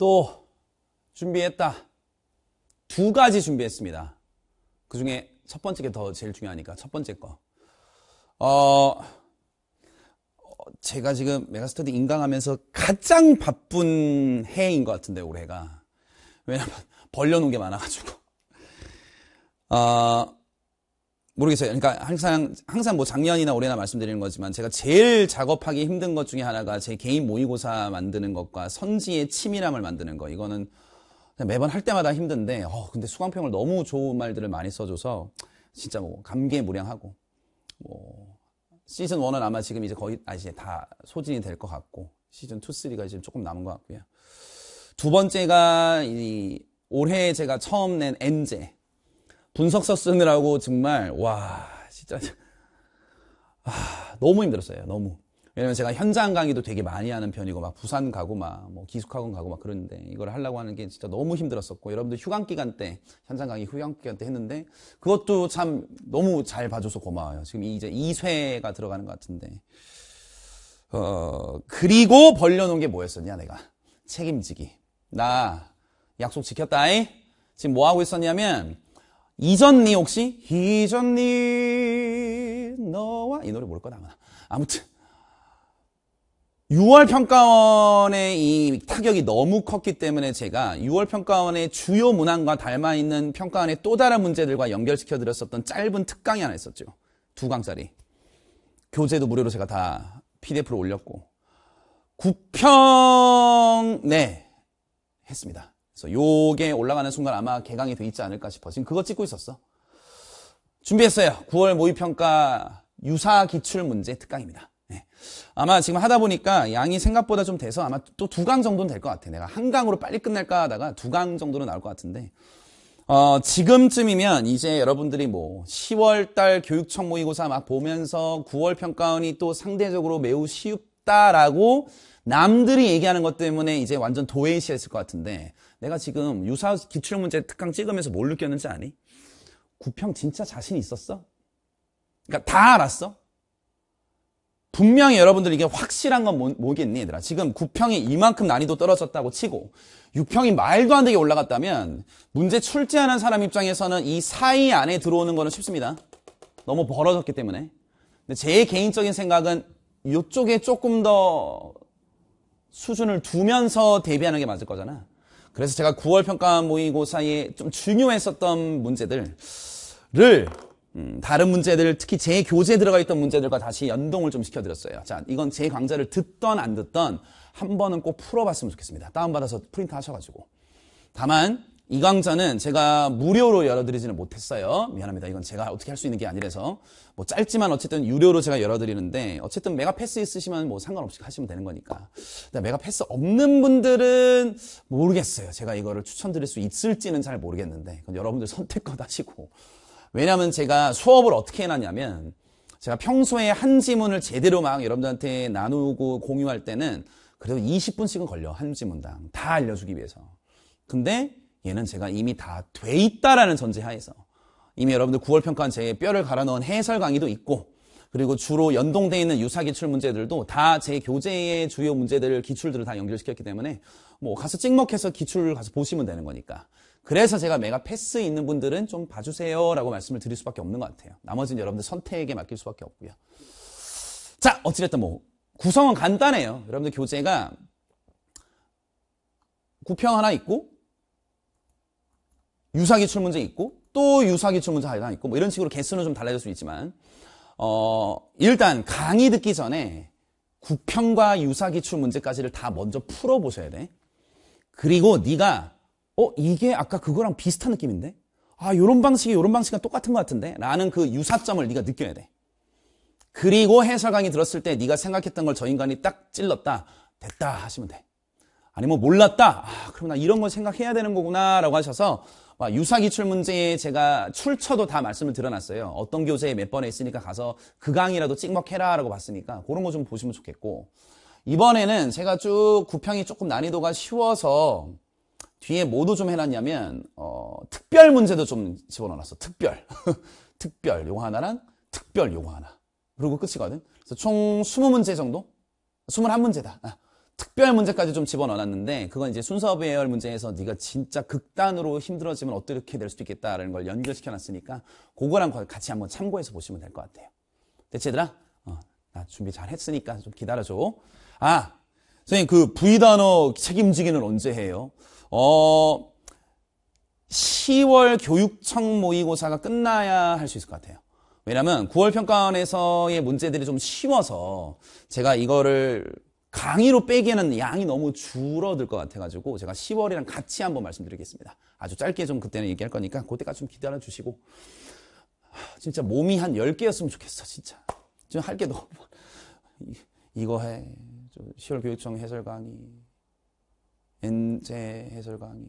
또 준비했다. 두 가지 준비했습니다. 그 중에 첫 번째 게 더 제일 중요하니까 첫 번째 거. 어, 어, 제가 지금 메가스터디 인강하면서 가장 바쁜 해인 것 같은데 올해가. 왜냐면 벌려놓은 게 많아가지고. 어, 모르겠어요. 그러니까 항상 항상 뭐 작년이나 올해나 말씀드리는 거지만 제가 제일 작업하기 힘든 것 중에 하나가 제 개인 모의고사 만드는 것과 선지의 치밀함을 만드는 거. 이거는 매번 할 때마다 힘든데 어 근데 수강평을 너무 좋은 말들을 많이 써줘서 진짜 뭐 감개무량하고 뭐 시즌 1은 아마 지금 이제 거의 아 이제 다 소진이 될 것 같고 시즌 2, 3가 지금 조금 남은 것 같고요. 두 번째가 이 올해 제가 처음 낸 엔제 분석서 쓰느라고 정말 와 진짜 아, 너무 힘들었어요. 너무. 왜냐면 제가 현장 강의도 되게 많이 하는 편이고 막 부산 가고 막 뭐 기숙학원 가고 막 그러는데 이걸 하려고 하는 게 진짜 너무 힘들었었고 여러분들 휴강 기간 때 현장 강의 휴강 기간 때 했는데 그것도 참 너무 잘 봐줘서 고마워요. 지금 이제 2쇄가 들어가는 것 같은데 어 그리고 벌려놓은 게 뭐였었냐 내가 책임지기 나 약속 지켰다잉 지금 뭐 하고 있었냐면 이전니 혹시 이전니 너와 이 노래 모를 거다 아마 아무튼 6월 평가원의 이 타격이 너무 컸기 때문에 제가 6월 평가원의 주요 문항과 닮아 있는 평가원의 또 다른 문제들과 연결시켜 드렸었던 짧은 특강이 하나 있었죠. 두 강짜리. 교재도 무료로 제가 다 PDF로 올렸고 국평 네 했습니다. 그래서 요게 올라가는 순간 아마 개강이 돼 있지 않을까 싶어. 지금 그거 찍고 있었어. 준비했어요. 9월 모의평가 유사 기출 문제 특강입니다. 네. 아마 지금 하다 보니까 양이 생각보다 좀 돼서 아마 또 두강 정도는 될 것 같아. 내가 한 강으로 빨리 끝낼까 하다가 두강 정도는 나올 것 같은데. 어, 지금쯤이면 이제 여러분들이 뭐 10월 달 교육청 모의고사 막 보면서 9월 평가원이 또 상대적으로 매우 쉬웠다라고 남들이 얘기하는 것 때문에 이제 완전 도외시했을 것 같은데 내가 지금 유사 기출문제 특강 찍으면서 뭘 느꼈는지 아니? 구평 진짜 자신 있었어? 그러니까 다 알았어? 분명히 여러분들 이게 확실한 건 뭐, 뭐겠니 얘들아 지금 9평이 이만큼 난이도 떨어졌다고 치고 6평이 말도 안 되게 올라갔다면 문제 출제하는 사람 입장에서는 이 사이 안에 들어오는 거는 쉽습니다 너무 벌어졌기 때문에 근데 제 개인적인 생각은 이쪽에 조금 더 수준을 두면서 대비하는 게 맞을 거잖아 그래서 제가 9월 평가 모의고사에 좀 중요했었던 문제들을 음, 다른 문제들 특히 제 교재에 들어가 있던 문제들과 다시 연동을 좀 시켜드렸어요. 자, 이건 제 강좌를 듣던 안 듣던 한 번은 꼭 풀어봤으면 좋겠습니다. 다운받아서 프린트 하셔가지고. 다만 이 강좌는 제가 무료로 열어드리지는 못했어요. 미안합니다. 이건 제가 어떻게 할 수 있는 게 아니라서. 뭐 짧지만 어쨌든 유료로 제가 열어드리는데, 어쨌든 메가패스 있으시면 뭐 상관없이 하시면 되는 거니까. 근데 메가패스 없는 분들은 모르겠어요. 제가 이거를 추천드릴 수 있을지는 잘 모르겠는데, 그건 여러분들 선택껏 하시고. 왜냐면 제가 수업을 어떻게 해놨냐면, 제가 평소에 한 지문을 제대로 막 여러분들한테 나누고 공유할 때는 그래도 20분씩은 걸려. 한 지문당. 다 알려주기 위해서. 근데 얘는 제가 이미 다 돼 있다라는 전제하에서 이미 여러분들 9월 평가한 제 뼈를 갈아 넣은 해설 강의도 있고 그리고 주로 연동되어 있는 유사 기출 문제들도 다 제 교재의 주요 문제들을 기출들을 다 연결시켰기 때문에 뭐 가서 찍먹해서 기출을 가서 보시면 되는 거니까 그래서 제가 메가 패스 있는 분들은 좀 봐주세요라고 말씀을 드릴 수밖에 없는 것 같아요. 나머지는 여러분들 선택에 맡길 수밖에 없고요. 자 어찌됐든 뭐 구성은 간단해요. 여러분들 교재가 구평 하나 있고 유사기출 문제 있고 또 유사기출 문제 하나 있고 뭐 이런 식으로 개수는 좀 달라질 수 있지만 어 일단 강의 듣기 전에 구평과 유사기출 문제까지를 다 먼저 풀어보셔야 돼. 그리고 네가 어 이게 아까 그거랑 비슷한 느낌인데 아 요런 방식이 요런 방식이 똑같은 것 같은데 라는 그 유사점을 네가 느껴야 돼. 그리고 해설 강의 들었을 때 네가 생각했던 걸 저 인간이 딱 찔렀다 됐다 하시면 돼. 아니면 뭐 몰랐다. 아, 그럼 나 이런 걸 생각해야 되는 거구나라고 하셔서 유사 기출 문제에 제가 출처도 다 말씀을 드려놨어요. 어떤 교재에 몇 번에 있으니까 가서 그강의라도 찍먹해라라고 봤으니까 그런 거 좀 보시면 좋겠고 이번에는 제가 쭉 구평이 조금 난이도가 쉬워서 뒤에 뭐도 좀 해놨냐면 어, 특별 문제도 좀 집어넣어놨어. 특별, 특별 요거 하나랑 특별 요거 하나 그리고 끝이거든. 그래서 총 20문제 정도, 21문제다. 특별 문제까지 좀집어넣었는데 그건 이제 순서 배열 문제에서 네가 진짜 극단으로 힘들어지면 어떻게 될 수도 있겠다라는 걸 연결시켜놨으니까 그거랑 같이 한번 참고해서 보시면 될 것 같아요. 대체 얘들아? 어, 나 준비 잘 했으니까 좀 기다려줘. 아! 선생님 그 V 단어 책임지기는 언제 해요? 어... 10월 교육청 모의고사가 끝나야 할 수 있을 것 같아요. 왜냐면 9월 평가원에서의 문제들이 좀 쉬워서 제가 이거를 강의로 빼기에는 양이 너무 줄어들 것 같아가지고 제가 10월이랑 같이 한번 말씀드리겠습니다. 아주 짧게 좀 그때는 얘기할 거니까 그때까지 좀 기다려주시고 진짜 몸이 한 10개였으면 좋겠어 진짜 지금 할 게 너무 이거 해 10월 교육청 해설 강의 엔제 해설 강의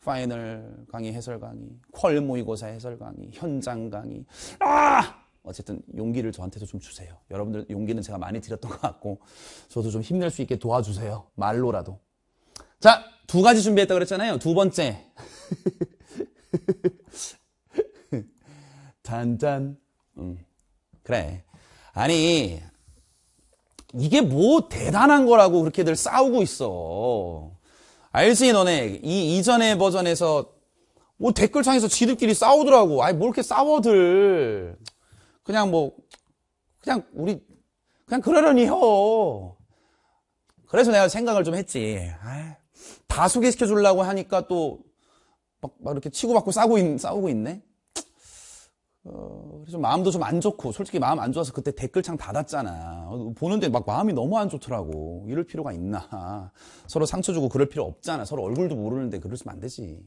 파이널 강의 해설 강의 퀄 모의고사 해설 강의 현장 강의 아! 어쨌든 용기를 저한테도 좀 주세요. 여러분들 용기는 제가 많이 드렸던 것 같고 저도 좀 힘낼 수 있게 도와주세요. 말로라도. 자, 두 가지 준비했다고 그랬잖아요. 두 번째. 단단 음, 그래. 아니, 이게 뭐 대단한 거라고 그렇게들 싸우고 있어. 알지, 너네. 이 이전의 버전에서 뭐 댓글창에서 지들끼리 싸우더라고. 아이, 뭘 이렇게 싸워들. 그냥 뭐 그냥 우리 그냥 그러려니 요 그래서 내가 생각을 좀 했지. 다 소개시켜 주려고 하니까 또 막, 막 이렇게 치고받고 싸고 우 있, 싸우고 있네. 어, 그래서 마음도 좀 안 좋고 솔직히 마음 안 좋아서 그때 댓글창 닫았잖아. 어, 보는데 막 마음이 너무 안 좋더라고. 이럴 필요가 있나. 서로 상처 주고 그럴 필요 없잖아. 서로 얼굴도 모르는데 그러시면 안 되지.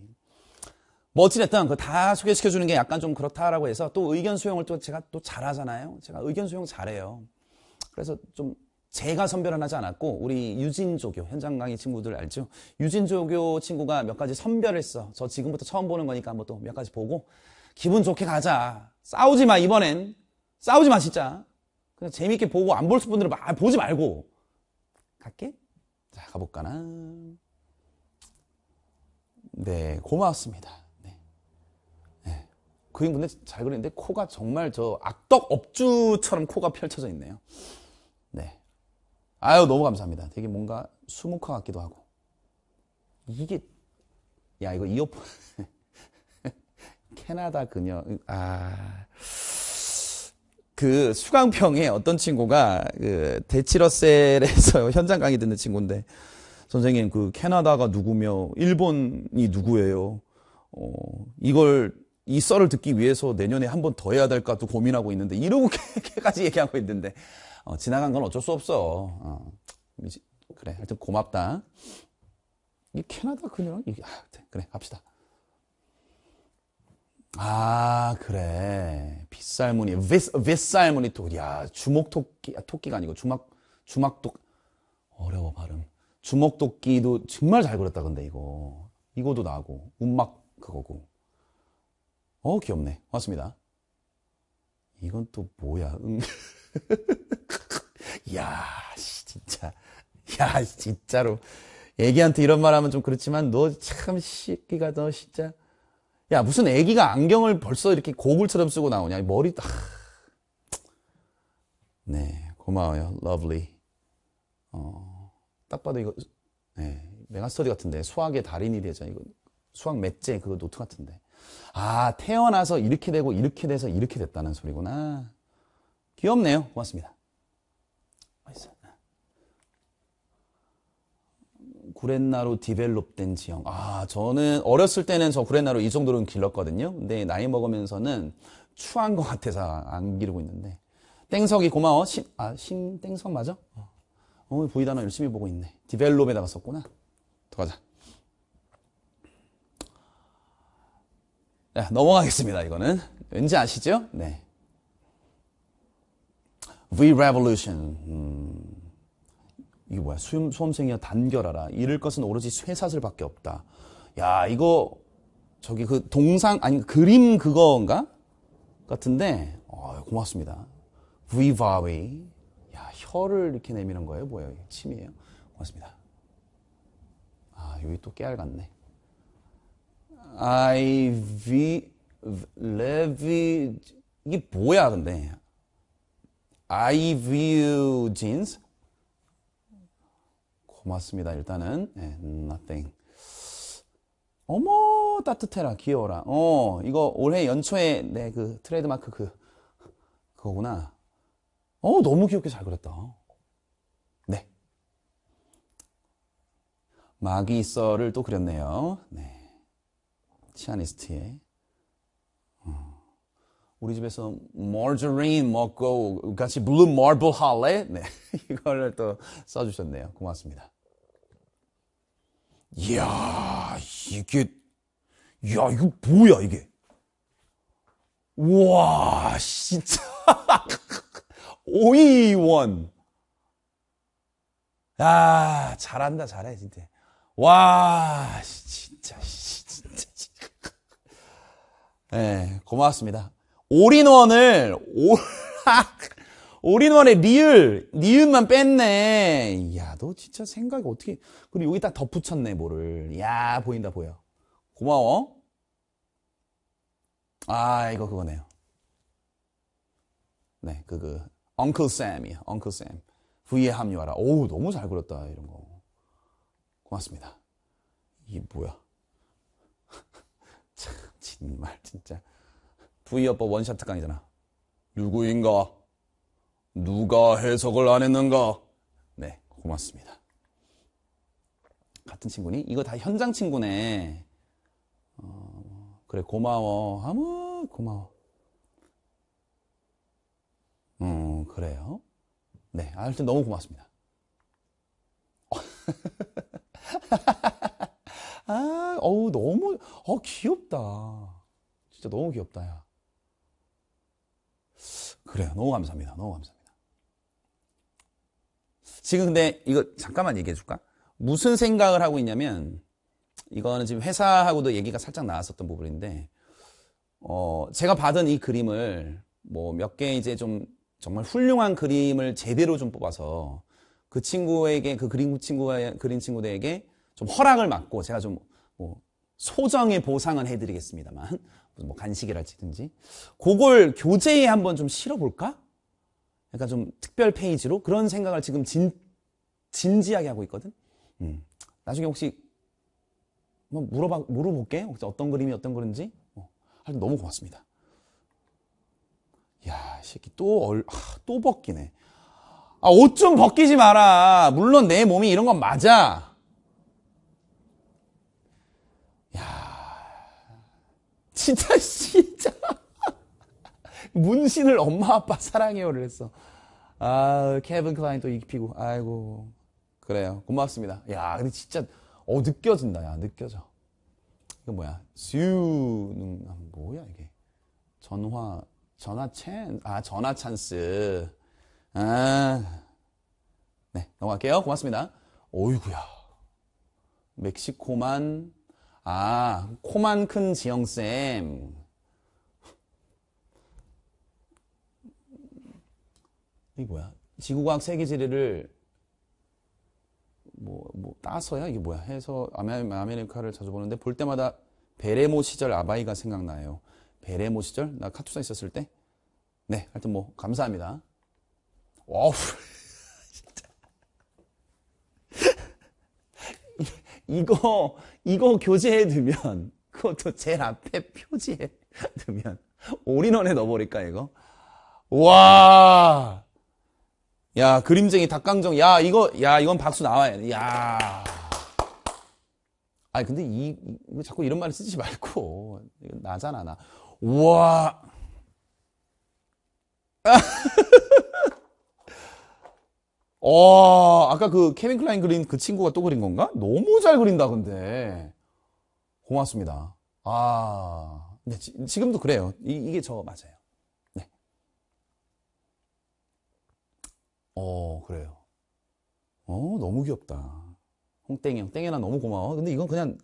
뭐 어찌됐든 그다 소개시켜 주는 게 약간 좀 그렇다라고 해서 또 의견 수용을 또 제가 또 잘하잖아요. 제가 의견 수용 잘해요. 그래서 좀 제가 선별은 하지 않았고 우리 유진조교 현장 강의 친구들 알죠? 유진조교 친구가 몇 가지 선별했어. 저 지금부터 처음 보는 거니까 한번 또 몇 가지 보고 기분 좋게 가자. 싸우지 마 이번엔 싸우지 마 진짜. 그냥 재밌게 보고 안볼 분들은 마, 보지 말고 갈게. 자 가볼까나. 네 고맙습니다. 그림 근데 잘그렸는데 코가 정말 저 악덕 업주처럼 코가 펼쳐져 있네요. 네. 아유 너무 감사합니다. 되게 뭔가 수묵화 같기도 하고 이게 야 이거 이어폰 캐나다 그녀 아. 그 수강평에 어떤 친구가 그 데치러셀에서 현장 강의 듣는 친구인데 선생님 그 캐나다가 누구며 일본이 누구예요? 어 이걸 이 썰을 듣기 위해서 내년에 한 번 더 해야 될까 도 고민하고 있는데 이렇게까지 러 얘기하고 있는데 어, 지나간 건 어쩔 수 없어. 어, 그래 하여튼 고맙다. 이 캐나다 그녀랑 이게 아, 그래 갑시다. 아 그래 빗살무늬 빗, 빗살무늬 토끼 야 주먹토끼 아, 토끼가 아니고 주막 주막토 어려워 발음 주먹토끼도 정말 잘 그렸다 근데 이거 이거도 나고 움막 그거고 어, 귀엽네. 맞습니다. 이건 또 뭐야? 응. 음. 야, 진짜. 야, 진짜로. 애기한테 이런 말 하면 좀 그렇지만 너 참 시끼가 너 진짜. 야, 무슨 애기가 안경을 벌써 이렇게 고글처럼 쓰고 나오냐. 머리 아. 네, 고마워요. 러블리 어, 딱 봐도 이거 네, 메가스터디 같은데 수학의 달인이 되죠. 이거 수학 맷제 그거 노트 같은데. 아, 태어나서 이렇게 되고 이렇게 돼서 이렇게 됐다는 소리구나. 귀엽네요. 고맙습니다. 구렛나루 디벨롭된 지형. 아, 저는 어렸을 때는 저 구렛나루 이 정도로는 길렀거든요. 근데 나이 먹으면서는 추한 것 같아서 안 기르고 있는데. 땡석이 고마워. 신, 아, 신, 땡석 맞아? 어, 보이다 어, 너 열심히 보고 있네. 디벨롭에다가 썼구나. 들가자 자, 넘어가겠습니다. 이거는 왠지 아시죠? 네. V Revolution. 음. 이게 뭐야? 수험, 수험생이야 단결하라. 잃을 것은 오로지 쇠사슬밖에 없다. 야, 이거 저기 그 동상 아니 그림 그거인가 같은데 어, 고맙습니다. v v a v i 야, 혀를 이렇게 내미는 거예요, 뭐예요? 침이에요. 고맙습니다. 아, 여기 또 깨알 같네. 아이비 레비 이게 뭐야 근데 I view jeans 고맙습니다 일단은 네, nothing 어머 따뜻해라 귀여워라 어 이거 올해 연초에 내그 네, 트레이드마크 그 그거구나 어 너무 귀엽게 잘 그렸다 네마기 썰을 또 그렸네요 네 피아니스트의 어, 우리 집에서 머저린 먹고 같이 블루 마블 할래? 네, 이거를 또 써주셨네요. 고맙습니다. 이야, 이게, 야, 이거 뭐야, 이게. 우와, 진짜. 오이원. 아, 잘한다, 잘해, 진짜. 와, 진짜. 예, 고맙습니다. 올인원을 올 올인원의 리을 니은만 뺐네. 야, 너 진짜 생각이 어떻게? 그리고 여기다 덧붙였네 뭐를. 야, 보인다 보여. 고마워. 아, 이거 그거네요. 네, 그, 그, u n c l 이야 Uncle s a V에 합류하라. 오우, 너무 잘 그렸다. 이런 거. 고맙습니다. 이게 뭐야. 정말 진짜 부이어버 원샷 특강이잖아. 누구인가? 누가 해석을 안 했는가? 네, 고맙습니다. 같은 친구니? 이거 다 현장 친구네. 어, 그래, 고마워. 아무, 고마워. 음, 그래요? 네, 아, 하여튼 너무 고맙습니다. 아, 어우, 너무, 어, 귀엽다. 진짜 너무 귀엽다, 야. 그래요. 너무 감사합니다. 너무 감사합니다. 지금 근데 이거 잠깐만 얘기해 줄까? 무슨 생각을 하고 있냐면, 이거는 지금 회사하고도 얘기가 살짝 나왔었던 부분인데, 어, 제가 받은 이 그림을 뭐 몇 개 이제 좀 정말 훌륭한 그림을 제대로 좀 뽑아서 그 친구에게, 그 그림 친구가, 그린 친구들에게 좀 허락을 받고 제가 좀뭐 소정의 보상은 해드리겠습니다만 뭐간식이라든지 그걸 교재에 한번 좀 실어볼까? 그러니까 좀 특별 페이지로 그런 생각을 지금 진, 진지하게 하고 있거든. 음. 나중에 혹시 한번 물어봐 물어볼게. 혹시 어떤 그림이 어떤 그런지. 어. 하여튼 너무 고맙습니다. 야, 새끼 또 얼, 또 벗기네. 아, 옷 좀 벗기지 마라. 물론 내 몸이 이런 건 맞아. 진짜 진짜 문신을 엄마 아빠 사랑해요를 했어. 아 케빈 클라인 또 입히고 아이고 그래요 고맙습니다. 야 근데 진짜 어 느껴진다 야 느껴져. 이거 뭐야 수유는 아, 뭐야 이게 전화 전화 챈아 전화 찬스 아네 넘어갈게요 고맙습니다. 어이구야 멕시코만 아, 코만 큰 지영쌤. 이게 뭐야? 지구과학 세계지리를 뭐, 뭐, 따서야? 이게 뭐야? 해서 아메리카를 자주 보는데 볼 때마다 베레모 시절 아바이가 생각나요. 베레모 시절? 나 카투사 있었을 때? 네, 하여튼 뭐, 감사합니다. 와우. 이거 이거 교재에 두면 그것도 제일 앞에 표지에 두면 올인원에 넣어버릴까 이거? 와, 야 그림쟁이 닭강정, 야 이거 야 이건 박수 나와야 돼, 야. 아니 근데 이 자꾸 이런 말을 쓰지 말고 나잖아 나. 와. 어, 아까 그 케빈 클라인 그린 그 친구가 또 그린 건가? 너무 잘 그린다, 근데. 고맙습니다. 아, 네, 지, 금도 그래요. 이, 게저 맞아요. 네. 어, 그래요. 어, 너무 귀엽다. 홍땡이 형, 땡이나 너무 고마워. 근데 이건 그냥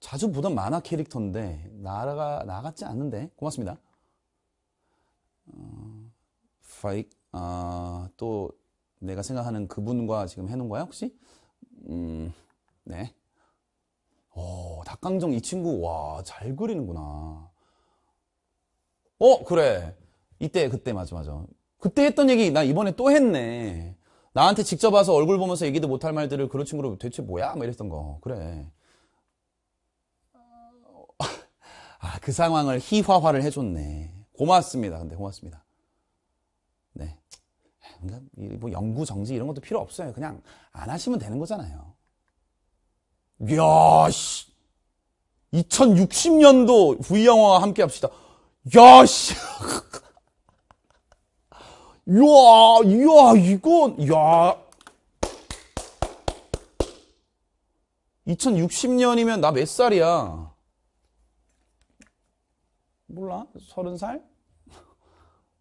자주 보던 만화 캐릭터인데, 나라가, 나같지 않는데. 고맙습니다. 어, 파이크, 아, 또, 내가 생각하는 그분과 지금 해놓은 거야 혹시? 음, 네. 오, 어, 닭강정 이 친구 와 잘 그리는구나. 어 그래 이때 그때 맞아 맞아. 그때 했던 얘기 나 이번에 또 했네. 나한테 직접 와서 얼굴 보면서 얘기도 못할 말들을 그런 친구로 대체 뭐야? 막 이랬던 거. 그래. 아, 그 상황을 희화화를 해줬네. 고맙습니다. 근데 고맙습니다. 네. 그러니까 뭐 연구 정지 이런 것도 필요 없어요. 그냥 안 하시면 되는 거잖아요. 야, 씨. 2060년도 V영화와 함께 합시다. 야, 씨. 야, 야, 이건, 야. 2060년이면 나 몇 살이야? 몰라? 서른 살?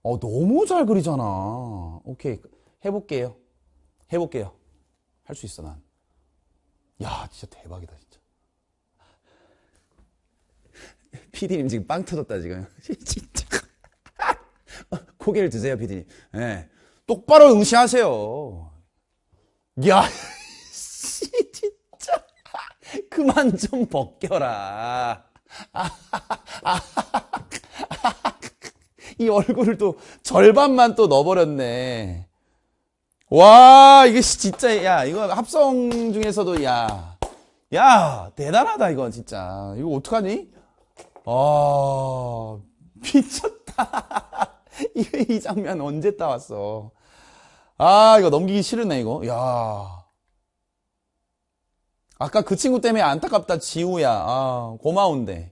어, 너무 잘 그리잖아. 오케이. 해볼게요. 해볼게요. 할 수 있어, 난. 야, 진짜 대박이다, 진짜. p d 님 지금 빵 터졌다, 지금. 진짜. 고개를 드세요, p d 님 예. 네. 똑바로 응시하세요. 야, 씨, 진짜. 그만 좀 벗겨라. 이 얼굴을 또 절반만 또 넣어버렸네. 와, 이게 진짜, 야, 이거 합성 중에서도, 야, 야, 대단하다, 이건 진짜. 이거 어떡하니? 아, 미쳤다. 이, 이 장면 언제 따왔어? 아, 이거 넘기기 싫으네, 이거. 야. 아까 그 친구 때문에 안타깝다, 지우야. 아, 고마운데.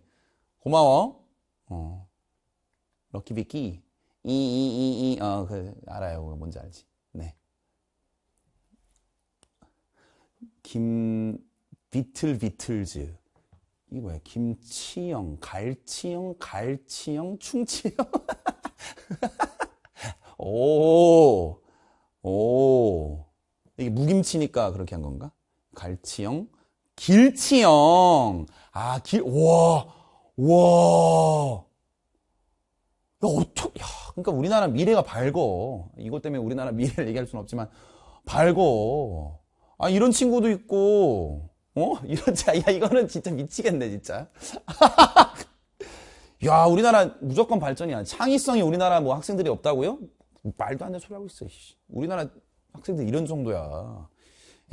고마워. 어. 럭키비키 이이이 이 어 그 알아요 뭔지 알지 네김 비틀 비틀즈 이거 뭐야 김치영 갈치영 갈치영 충치영 오오 이게 무김치니까 그렇게 한 건가 갈치영 길치영 아길와와 어떻게, 야, 그러니까 우리나라 미래가 밝어. 이것 때문에 우리나라 미래를 얘기할 수는 없지만, 밝어. 아, 이런 친구도 있고, 어? 이런, 자, 야, 이거는 진짜 미치겠네, 진짜. 야, 우리나라 무조건 발전이야. 창의성이 우리나라 뭐 학생들이 없다고요? 말도 안 되는 소리 하고 있어, 씨. 우리나라 학생들 이런 정도야.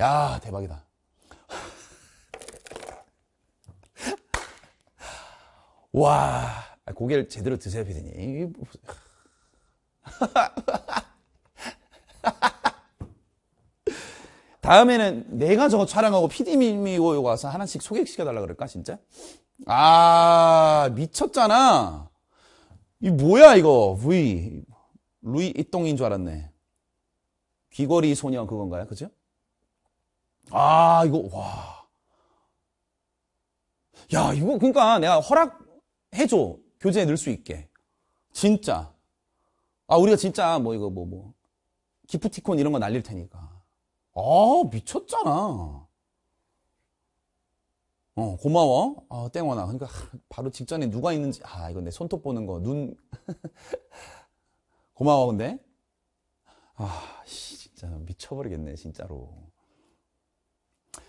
야, 대박이다. 와. 아, 고개를 제대로 드세요, 피디님. 다음에는 내가 저거 촬영하고 피디님이고 와서 하나씩 소개시켜달라 그럴까, 진짜? 아, 미쳤잖아. 이 뭐야, 이거. V. 루이 이똥인 줄 알았네. 귀걸이 소녀 그건가요? 그죠? 아, 이거, 와. 야, 이거, 그러니까 내가 허락해줘. 교재에 넣을 수 있게. 진짜. 아, 우리가 진짜 뭐 이거 뭐, 뭐, 기프티콘 이런 거 날릴 테니까. 아, 미쳤잖아. 어, 고마워. 아, 땡원아. 그러니까 바로 직전에 누가 있는지. 아, 이건 내 손톱 보는 거. 눈. 고마워, 근데. 아, 씨, 진짜 미쳐버리겠네, 진짜로.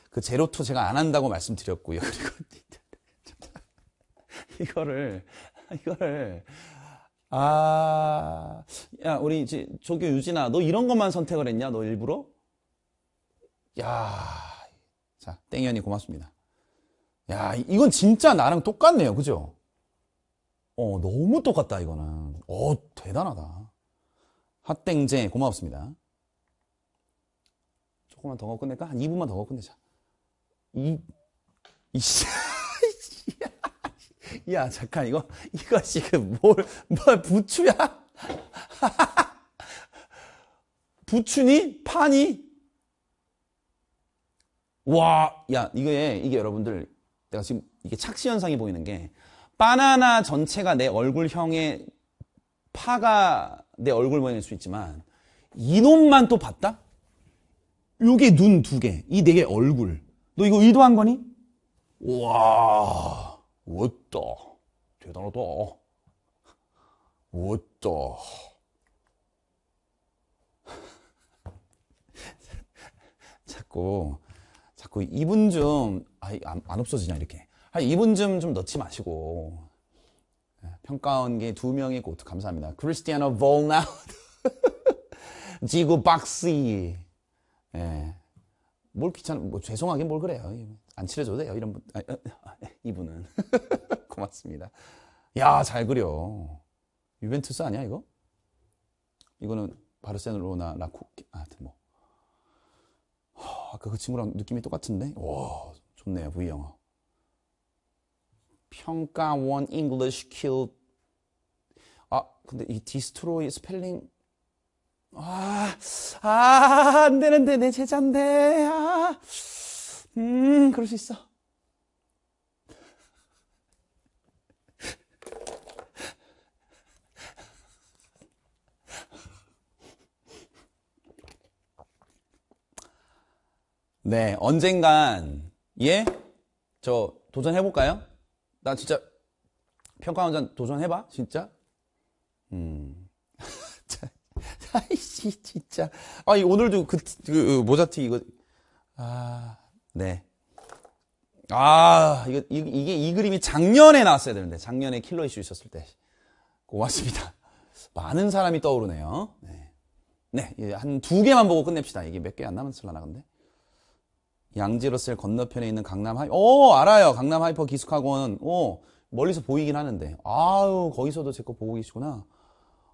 그 제로투 제가 안 한다고 말씀드렸고요. 그리고 이거를 이걸 아, 야, 우리 이제 조교 유진아, 너 이런 것만 선택을 했냐? 너 일부러? 야, 자, 땡현이 고맙습니다. 야, 이건 진짜 나랑 똑같네요. 그죠? 어, 너무 똑같다, 이거는. 어, 대단하다. 핫땡제, 고맙습니다. 조금만 더 끝낼까? 한 2분만 더 끝내자. 이, 이씨. 야 잠깐 이거 이거 지금 뭘, 뭘 부추야? 부추니? 파니? 와, 야 이게 이게 여러분들 내가 지금 이게 착시 현상이 보이는 게 바나나 전체가 내 얼굴형의 파가 내 얼굴 모양일수 있지만 이놈만 또 봤다? 요게 눈 두 개, 이 네 개 얼굴. 너 이거 의도한 거니? 와. 왔다. 대단하다. 왔다. 자꾸, 자꾸 이분 좀, 아, 안, 안 없어지냐, 이렇게. 한2분 아, 좀, 좀 넣지 마시고. 예, 평가원계 두명이고 감사합니다. 크리스티아노 볼나우드, 지구 박스 예. 네. 뭘 귀찮아, 뭐죄송하긴뭘 그래요. 안 칠해줘도 돼요. 이런 분, 아, 아, 아, 아 이분은. 고맙습니다. 야, 잘 그려. 유벤투스 아니야, 이거? 이거는 바르셀로나 라코, 아, 뭐. 허, 아까 그, 그 친구랑 느낌이 똑같은데? 와, 좋네요, V영어. 평가원 잉글리쉬 i s 아, 근데 이 디스트로이 스펠링. 아, 아, 안 되는데, 내제잔데 아. 음, 그럴 수 있어. 네, 언젠간, 예? 저, 도전해볼까요? 나 진짜, 평가원전 도전해봐, 진짜? 음. 아이씨, 진짜. 아니, 오늘도 그, 그, 그 모자티 이거, 아. 네. 아, 이거, 이, 이게 이 그림이 작년에 나왔어야 되는데, 작년에 킬러 이슈 있었을 때. 고맙습니다. 많은 사람이 떠오르네요. 네. 네한 두 개만 보고 끝냅시다. 이게 몇 개 안 남았을라나, 근데. 양지로셀 건너편에 있는 강남 하이퍼, 오, 알아요. 강남 하이퍼 기숙학원, 오, 멀리서 보이긴 하는데. 아우 거기서도 제 거 보고 계시구나.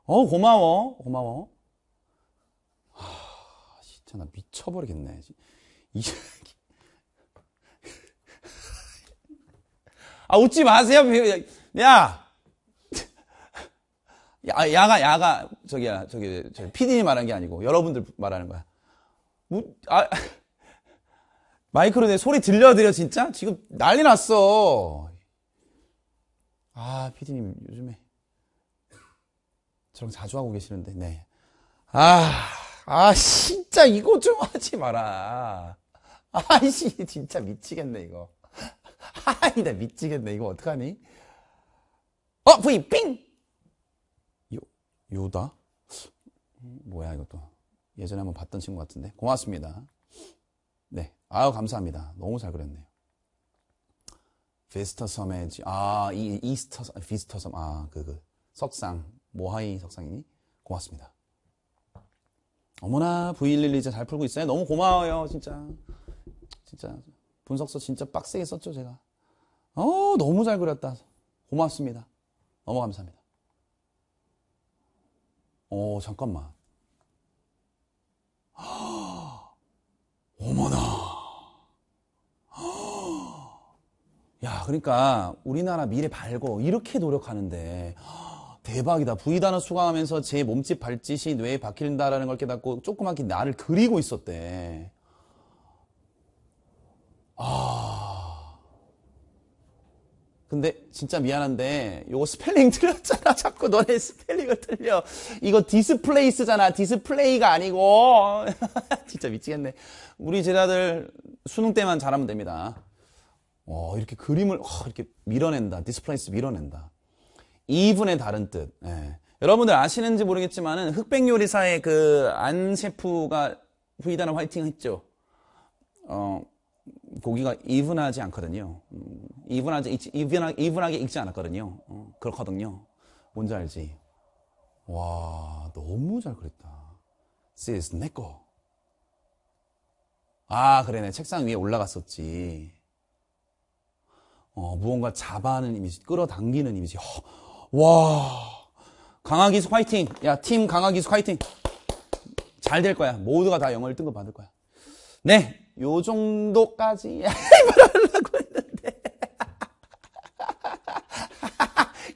어, 고마워. 고마워. 아, 진짜 나 미쳐버리겠네. 이, 아, 웃지 마세요. 야! 야, 야가, 야가, 저기야, 저기, 저기, 피디님 말한 게 아니고, 여러분들 말하는 거야. 뭐, 아, 마이크로 내 소리 들려드려, 진짜? 지금 난리 났어. 아, 피디님, 요즘에. 저랑 자주 하고 계시는데, 네. 아, 아, 진짜 이거 좀 하지 마라. 아이씨, 진짜 미치겠네, 이거. 하이나 미치겠네 이거 어떡하니 어 부인 삥 요, 요다 뭐야 이것도 예전에 한번 봤던 친구 같은데 고맙습니다 네 아유 감사합니다 너무 잘 그렸네요 비스터 섬에 아 이, 이스터 아, 비스터 섬아그그 그, 석상 모하이 석상이니 고맙습니다 어머나 V112 잘 풀고 있어요 너무 고마워요 진짜 진짜 분석서 진짜 빡세게 썼죠, 제가. 어, 너무 잘 그렸다. 고맙습니다. 너무 감사합니다. 어, 잠깐만. 어머나. 허, 야, 그러니까 우리나라 미래 밝어. 이렇게 노력하는데. 허, 대박이다. 부위단어 수강하면서 제 몸집 발짓이 뇌에 박힌다라는 걸 깨닫고 조그맣게 나를 그리고 있었대. 아. 근데 진짜 미안한데 요거 스펠링 틀렸잖아. 자꾸 너네 스펠링을 틀려. 이거 디스플레이스잖아. 디스플레이가 아니고. 진짜 미치겠네. 우리 제자들 수능 때만 잘하면 됩니다. 어, 이렇게 그림을 어, 이렇게 밀어낸다. 디스플레이스 밀어낸다. 이분의 다른 뜻. 예. 여러분들 아시는지 모르겠지만은 흑백 요리사의 그안 셰프가 후이다나 화이팅 했죠. 어, 고기가 이분하지 않거든요. 음, 이분하지, 이분하, 이분하게 익지 않았거든요. 어, 그렇거든요. 뭔지 알지? 와, 너무 잘 그렸다. This 내 거. 아, 그래네. 책상 위에 올라갔었지. 어, 무언가 잡아하는 이미지, 끌어당기는 이미지. 허, 와, 강하기숙 화이팅! 야, 팀 강하기숙 화이팅! 잘 될 거야. 모두가 다영어 1등급 받을 거야. 네, 요 정도까지 말하려고 했는데.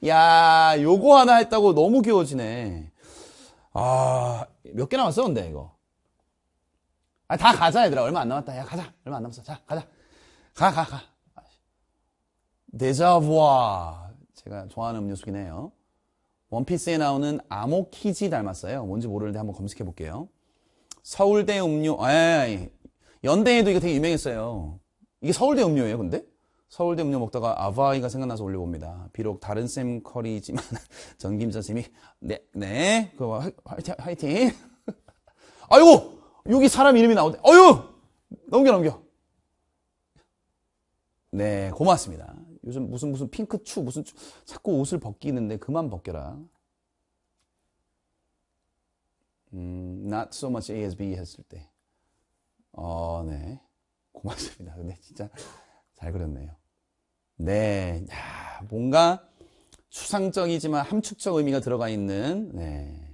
야, 요거 하나 했다고 너무 귀여워지네. 아, 몇 개 남았어, 근데, 이거? 아, 다 가자, 얘들아. 얼마 안 남았다. 야, 가자. 얼마 안 남았어. 자, 가자. 가, 가, 가. 데자부아. 제가 좋아하는 음료수긴 해요. 원피스에 나오는 아모키지 닮았어요. 뭔지 모르는데 한번 검색해 볼게요. 서울대 음료, 에이, 연대에도 이거 되게 유명했어요. 이게 서울대 음료예요, 근데? 서울대 음료 먹다가 아바이가 생각나서 올려봅니다. 비록 다른 쌤 커리지만 전김 선생님이 네, 네, 그거 화이팅, 화이팅. 아이고! 여기 사람 이름이 나오네. 어유! 넘겨, 넘겨. 네, 고맙습니다. 요즘 무슨 무슨 핑크 추, 무슨 추, 자꾸 옷을 벗기는데 그만 벗겨라. 음, not so much ASB 했을 때. 어, 네. 고맙습니다. 근데 진짜 잘 그렸네요. 네. 야, 뭔가 추상적이지만 함축적 의미가 들어가 있는, 네.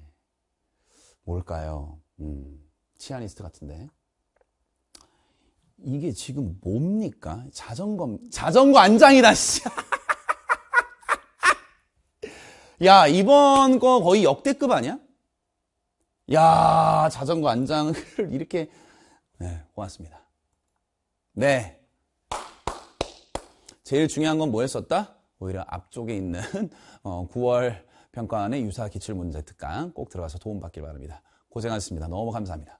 뭘까요? 음, 치아니스트 같은데. 이게 지금 뭡니까? 자전거, 자전거 안장이다, 진짜. 야, 이번 거 거의 역대급 아니야? 야, 자전거 안장을 이렇게 네, 고맙습니다. 네. 제일 중요한 건 뭐였었다? 오히려 앞쪽에 있는 9월 어, 평가안의 유사 기출 문제 특강 꼭 들어가서 도움받길 바랍니다. 고생하셨습니다. 너무 감사합니다.